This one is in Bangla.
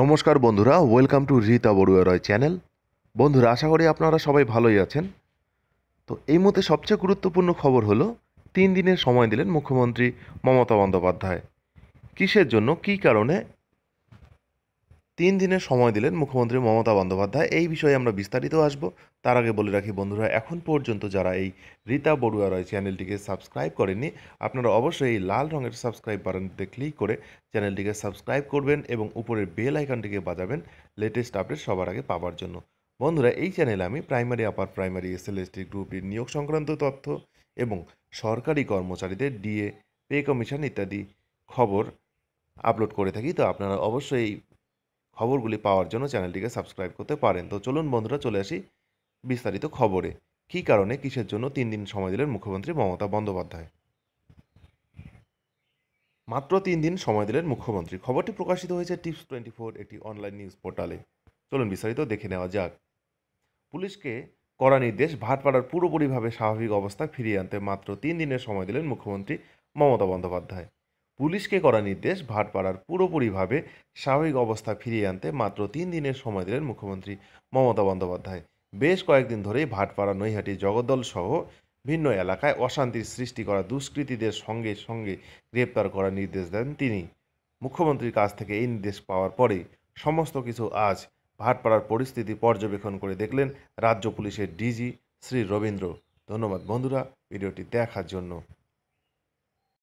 নমস্কার বন্ধুরা welcome to Rita Barua Roy channel বন্ধুরা আশা করি আপনারা সবাই ভালোই আছেন তো এই মধ্যে সবচেয়ে গুরুত্বপূর্ণ খবর হলো তিন দিনের সময় দিলেন মুখ্যমন্ত্রী মমতা বন্দ্যোপাধ্যায় কিসের জন্য কী কারণে তিন দিনের সময় দিলেন মুখ্যমন্ত্রী মমতা বন্দ্যোপাধ্যায় এই বিষয়ে আমরা বিস্তারিত আসব তার আগে বলে রাখি বন্ধুরা এখন পর্যন্ত যারা এই রীতা বড়ুয়া রয় চ্যানেলটিকে সাবস্ক্রাইব করেননি আপনারা অবশ্যই এই লাল রঙের সাবস্ক্রাইব বাটনটিতে ক্লিক করে চ্যানেলটিকে সাবস্ক্রাইব করবেন এবং উপরের বেল আইকনটিকে বাজাবেন লেটেস্ট আপডেট সবার আগে পাওয়ার জন্য বন্ধুরা এই চ্যানেলে আমি প্রাইমারি আপার প্রাইমারি এসটি গ্রুপের নিয়োগ সংক্রান্ত তথ্য এবং সরকারি কর্মচারীদের ডিএ পে কমিশন ইত্যাদি খবর আপলোড করে থাকি তো আপনারা অবশ্যই খবরগুলি পাওয়ার জন্য চ্যানেলটিকে সাবস্ক্রাইব করতে পারেন তো চলুন বন্ধুরা চলে আসি বিস্তারিত খবরে কী কারণে কিসের জন্য তিন দিন সময় দিলেন মুখ্যমন্ত্রী মমতা বন্দ্যোপাধ্যায় মাত্র তিন দিন সময় দিলেন মুখ্যমন্ত্রী খবরটি প্রকাশিত হয়েছে টিপস টোয়েন্টি ফোর একটি অনলাইন নিউজ পোর্টালে চলুন বিস্তারিত দেখে নেওয়া যাক পুলিশকে কড়া নির্দেশ ভাটপাড়ার পুরোপুরিভাবে স্বাভাবিক অবস্থা ফিরিয়ে আনতে মাত্র তিন দিনের সময় দিলেন মুখ্যমন্ত্রী মমতা বন্দ্যোপাধ্যায় পুলিশকে করা নির্দেশ ভাটপাড়ার পুরোপুরিভাবে স্বাভাবিক অবস্থা ফিরিয়ে আনতে মাত্র তিন দিনের সময় দিলেন মুখ্যমন্ত্রী মমতা বন্দ্যোপাধ্যায় বেশ কয়েকদিন ধরেই ভাটপাড়া নৈহাটি জগদ্দল সহ ভিন্ন এলাকায় অশান্তির সৃষ্টি করা দুষ্কৃতীদের সঙ্গে সঙ্গে গ্রেপ্তার করার নির্দেশ দেন তিনি মুখ্যমন্ত্রীর কাছ থেকে এই নির্দেশ পাওয়ার পরে সমস্ত কিছু আজ ভাটপাড়ার পরিস্থিতি পর্যবেক্ষণ করে দেখলেন রাজ্য পুলিশের ডিজি শ্রী রবীন্দ্র ধন্যবাদ বন্ধুরা ভিডিওটি দেখার জন্য